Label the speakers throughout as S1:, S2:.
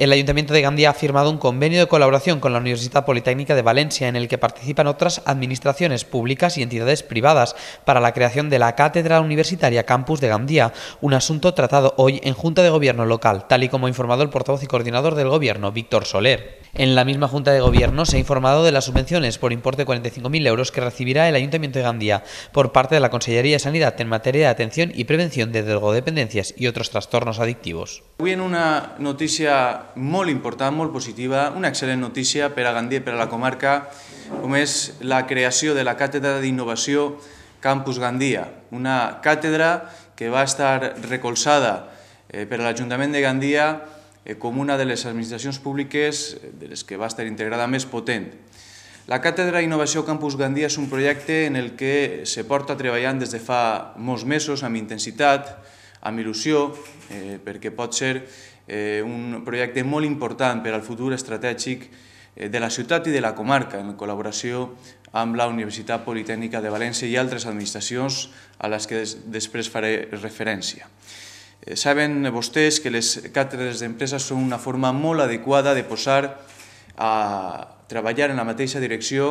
S1: El Ayuntamiento de Gandía ha firmado un convenio de colaboración con la Universidad Politécnica de Valencia en el que participan otras administraciones públicas y entidades privadas para la creación de la Cátedra Universitaria Campus de Gandía, un asunto tratado hoy en Junta de Gobierno local, tal y como ha informado el portavoz y coordinador del Gobierno, Víctor Soler. En la misma Junta de Gobierno se ha informado de las subvenciones por importe de 45.000 euros que recibirá el Ayuntamiento de Gandía por parte de la Consellería de Sanidad en materia de atención y prevención de drogodependencias y otros trastornos adictivos.
S2: Hoy en una noticia muy importante, muy positiva, una excelente noticia para Gandía y para la comarca, ...como es la creación de la Cátedra de Innovación Campus Gandía... una cátedra que va a estar recolzada eh, por el Ayuntamiento de Gandía... Eh, com una de les administracions públiques eh, de les que va estar integrada més potent. La Càtedra Innovació Campus Gandia és un projecte en el que se porta treballant des de fa molts mesos amb intensitat, amb il·lusió, eh, perquè pot ser eh, un projecte molt important per al futur estratègic eh, de la ciutat i de la comarca, en col·laboració amb la Universitat Politècnica de València i altres administracions a les que després faré referència. Eh, saben vostès que les càtedres d'empresa són una forma molt adequada de posar a treballar en la mateixa direcció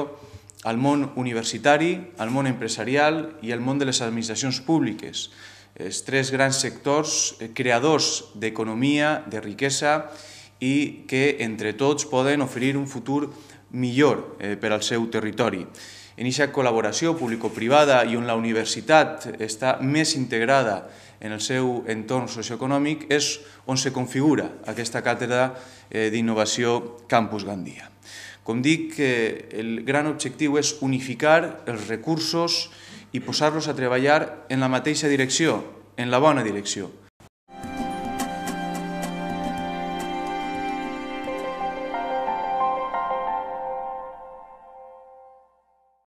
S2: al món universitari, al món empresarial i al món de les administracions públiques. Els tres grans sectors eh, creadors d'economia, de riquesa i que entre tots poden oferir un futur millor eh, per al seu territori. En aquesta col·laboració público-privada i on la universitat està més integrada en el seu entorn socioeconòmic és on se configura aquesta càtedra eh, d'innovació Campus Gandia. Com dic, eh, el gran objectiu és unificar els recursos i posar-los a treballar en la mateixa direcció, en la bona direcció,